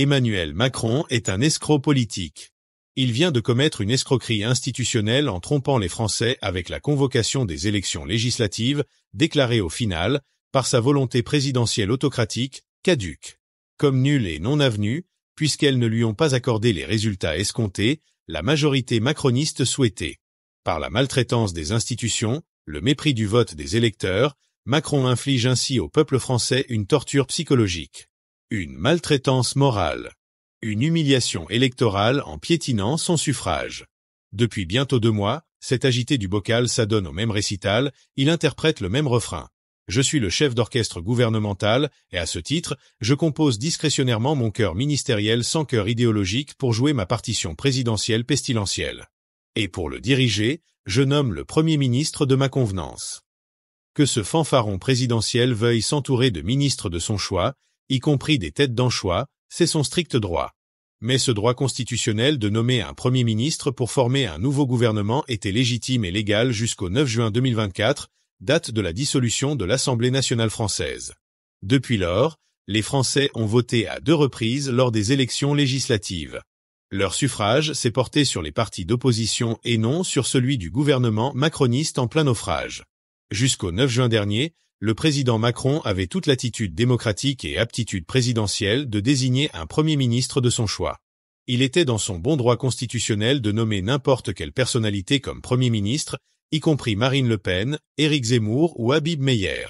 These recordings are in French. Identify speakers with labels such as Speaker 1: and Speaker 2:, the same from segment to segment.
Speaker 1: Emmanuel Macron est un escroc politique. Il vient de commettre une escroquerie institutionnelle en trompant les Français avec la convocation des élections législatives, déclarée au final, par sa volonté présidentielle autocratique, caduque. Comme nul et non avenue, puisqu'elles ne lui ont pas accordé les résultats escomptés, la majorité macroniste souhaitée. Par la maltraitance des institutions, le mépris du vote des électeurs, Macron inflige ainsi au peuple français une torture psychologique une maltraitance morale, une humiliation électorale en piétinant son suffrage. Depuis bientôt deux mois, cet agité du bocal s'adonne au même récital, il interprète le même refrain. Je suis le chef d'orchestre gouvernemental, et à ce titre, je compose discrétionnairement mon cœur ministériel sans cœur idéologique pour jouer ma partition présidentielle pestilentielle. Et pour le diriger, je nomme le Premier ministre de ma convenance. Que ce fanfaron présidentiel veuille s'entourer de ministres de son choix, y compris des têtes d'anchois, c'est son strict droit. Mais ce droit constitutionnel de nommer un Premier ministre pour former un nouveau gouvernement était légitime et légal jusqu'au 9 juin 2024, date de la dissolution de l'Assemblée nationale française. Depuis lors, les Français ont voté à deux reprises lors des élections législatives. Leur suffrage s'est porté sur les partis d'opposition et non sur celui du gouvernement macroniste en plein naufrage. Jusqu'au 9 juin dernier, le président Macron avait toute l'attitude démocratique et aptitude présidentielle de désigner un Premier ministre de son choix. Il était dans son bon droit constitutionnel de nommer n'importe quelle personnalité comme Premier ministre, y compris Marine Le Pen, Éric Zemmour ou Habib Meyer.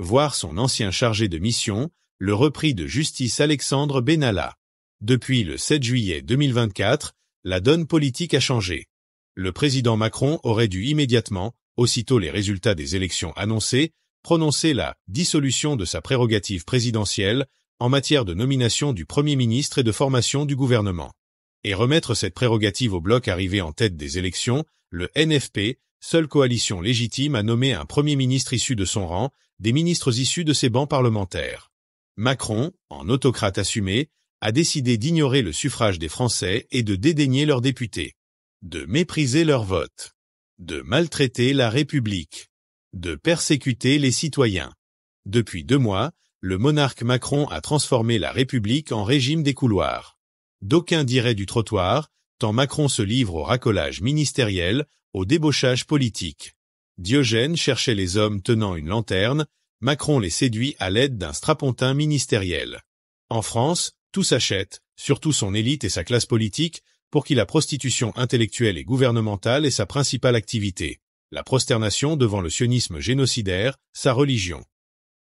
Speaker 1: Voir son ancien chargé de mission, le repris de justice Alexandre Benalla. Depuis le 7 juillet 2024, la donne politique a changé. Le président Macron aurait dû immédiatement, aussitôt les résultats des élections annoncées, prononcer la dissolution de sa prérogative présidentielle en matière de nomination du Premier ministre et de formation du gouvernement. Et remettre cette prérogative au bloc arrivé en tête des élections, le NFP, seule coalition légitime à nommer un Premier ministre issu de son rang, des ministres issus de ses bancs parlementaires. Macron, en autocrate assumé, a décidé d'ignorer le suffrage des Français et de dédaigner leurs députés, de mépriser leur vote, de maltraiter la République de persécuter les citoyens. Depuis deux mois, le monarque Macron a transformé la République en régime des couloirs. D'aucuns diraient du trottoir, tant Macron se livre au racolage ministériel, au débauchage politique. Diogène cherchait les hommes tenant une lanterne, Macron les séduit à l'aide d'un strapontin ministériel. En France, tout s'achète, surtout son élite et sa classe politique, pour qui la prostitution intellectuelle et gouvernementale est sa principale activité la prosternation devant le sionisme génocidaire, sa religion.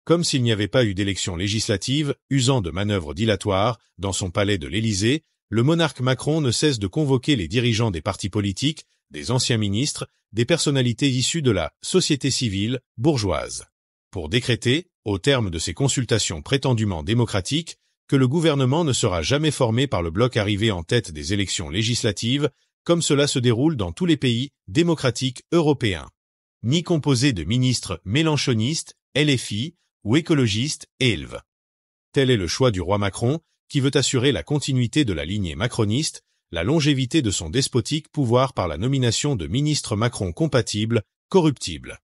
Speaker 1: Comme s'il n'y avait pas eu d'élection législative, usant de manœuvres dilatoires, dans son palais de l'Élysée, le monarque Macron ne cesse de convoquer les dirigeants des partis politiques, des anciens ministres, des personnalités issues de la société civile bourgeoise, pour décréter, au terme de ces consultations prétendument démocratiques, que le gouvernement ne sera jamais formé par le bloc arrivé en tête des élections législatives, comme cela se déroule dans tous les pays démocratiques européens. Ni composés de ministres mélanchonistes, LFI ou écologistes, ELV. Tel est le choix du roi Macron, qui veut assurer la continuité de la lignée macroniste, la longévité de son despotique pouvoir par la nomination de ministres Macron compatibles, corruptibles.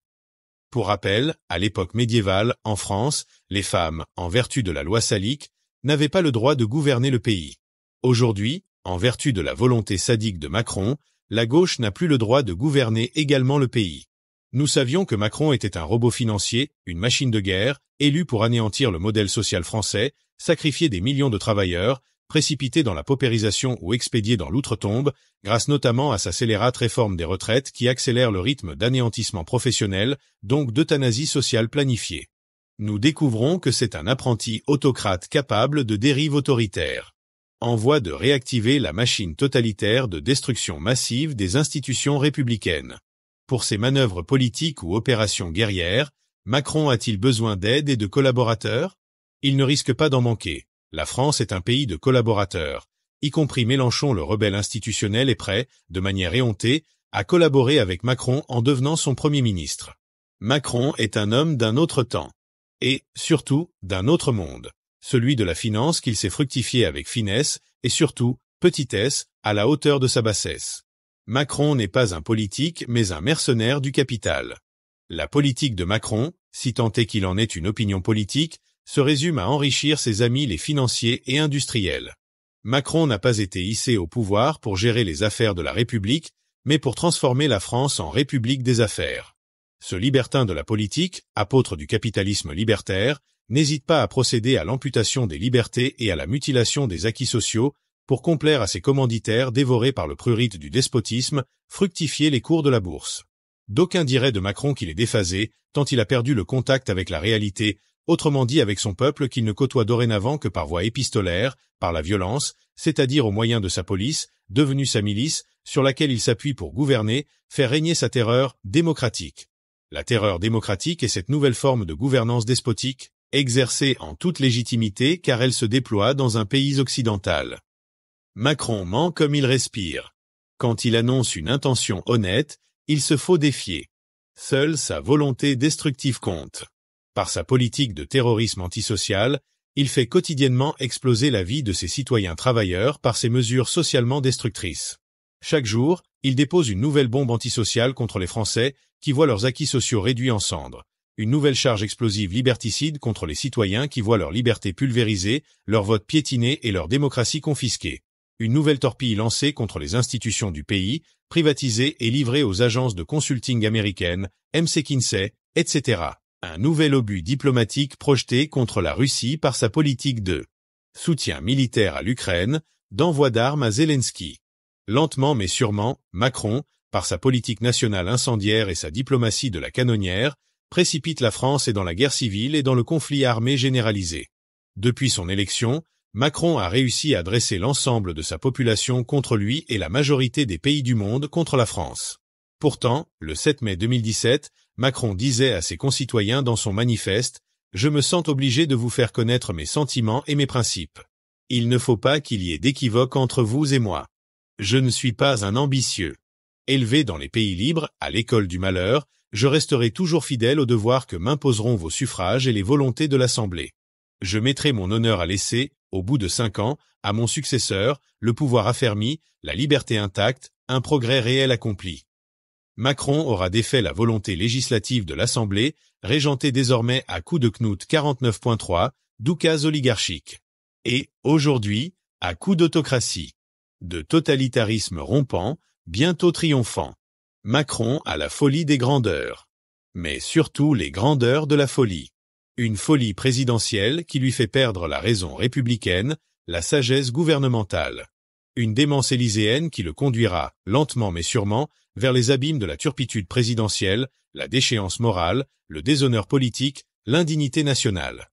Speaker 1: Pour rappel, à l'époque médiévale, en France, les femmes, en vertu de la loi salique, n'avaient pas le droit de gouverner le pays. Aujourd'hui, en vertu de la volonté sadique de Macron, la gauche n'a plus le droit de gouverner également le pays. Nous savions que Macron était un robot financier, une machine de guerre, élu pour anéantir le modèle social français, sacrifier des millions de travailleurs, précipiter dans la paupérisation ou expédier dans l'outre-tombe, grâce notamment à sa scélérate réforme des retraites qui accélère le rythme d'anéantissement professionnel, donc d'euthanasie sociale planifiée. Nous découvrons que c'est un apprenti autocrate capable de dérives autoritaires en voie de réactiver la machine totalitaire de destruction massive des institutions républicaines. Pour ses manœuvres politiques ou opérations guerrières, Macron a-t-il besoin d'aide et de collaborateurs Il ne risque pas d'en manquer. La France est un pays de collaborateurs, y compris Mélenchon le rebelle institutionnel est prêt, de manière éhontée, à collaborer avec Macron en devenant son Premier ministre. Macron est un homme d'un autre temps, et, surtout, d'un autre monde celui de la finance qu'il s'est fructifié avec finesse et surtout, petitesse, à la hauteur de sa bassesse. Macron n'est pas un politique mais un mercenaire du capital. La politique de Macron, si tant est qu'il en est une opinion politique, se résume à enrichir ses amis les financiers et industriels. Macron n'a pas été hissé au pouvoir pour gérer les affaires de la République, mais pour transformer la France en République des affaires. Ce libertin de la politique, apôtre du capitalisme libertaire, n'hésite pas à procéder à l'amputation des libertés et à la mutilation des acquis sociaux pour complaire à ses commanditaires dévorés par le prurite du despotisme, fructifier les cours de la bourse. D'aucuns diraient de Macron qu'il est déphasé, tant il a perdu le contact avec la réalité, autrement dit avec son peuple qu'il ne côtoie dorénavant que par voie épistolaire, par la violence, c'est-à-dire au moyen de sa police, devenue sa milice, sur laquelle il s'appuie pour gouverner, faire régner sa terreur démocratique. La terreur démocratique est cette nouvelle forme de gouvernance despotique, exercée en toute légitimité car elle se déploie dans un pays occidental. Macron ment comme il respire. Quand il annonce une intention honnête, il se faut défier. Seule sa volonté destructive compte. Par sa politique de terrorisme antisocial, il fait quotidiennement exploser la vie de ses citoyens travailleurs par ses mesures socialement destructrices. Chaque jour, il dépose une nouvelle bombe antisociale contre les Français qui voient leurs acquis sociaux réduits en cendres une nouvelle charge explosive liberticide contre les citoyens qui voient leur liberté pulvérisée, leur vote piétiné et leur démocratie confisquée. Une nouvelle torpille lancée contre les institutions du pays, privatisées et livrées aux agences de consulting américaines, MC Kinsey, etc. Un nouvel obus diplomatique projeté contre la Russie par sa politique de soutien militaire à l'Ukraine, d'envoi d'armes à Zelensky. Lentement mais sûrement, Macron, par sa politique nationale incendiaire et sa diplomatie de la canonnière, précipite la France et dans la guerre civile et dans le conflit armé généralisé. Depuis son élection, Macron a réussi à dresser l'ensemble de sa population contre lui et la majorité des pays du monde contre la France. Pourtant, le 7 mai 2017, Macron disait à ses concitoyens dans son manifeste « Je me sens obligé de vous faire connaître mes sentiments et mes principes. Il ne faut pas qu'il y ait d'équivoque entre vous et moi. Je ne suis pas un ambitieux. Élevé dans les pays libres, à l'école du malheur, je resterai toujours fidèle aux devoirs que m'imposeront vos suffrages et les volontés de l'Assemblée. Je mettrai mon honneur à laisser, au bout de cinq ans, à mon successeur, le pouvoir affermi, la liberté intacte, un progrès réel accompli. Macron aura défait la volonté législative de l'Assemblée, régentée désormais à coups de Knut 49.3, d'oucas oligarchique Et, aujourd'hui, à coup d'autocratie. De totalitarisme rompant, bientôt triomphant. Macron a la folie des grandeurs, mais surtout les grandeurs de la folie. Une folie présidentielle qui lui fait perdre la raison républicaine, la sagesse gouvernementale. Une démence élyséenne qui le conduira, lentement mais sûrement, vers les abîmes de la turpitude présidentielle, la déchéance morale, le déshonneur politique, l'indignité nationale.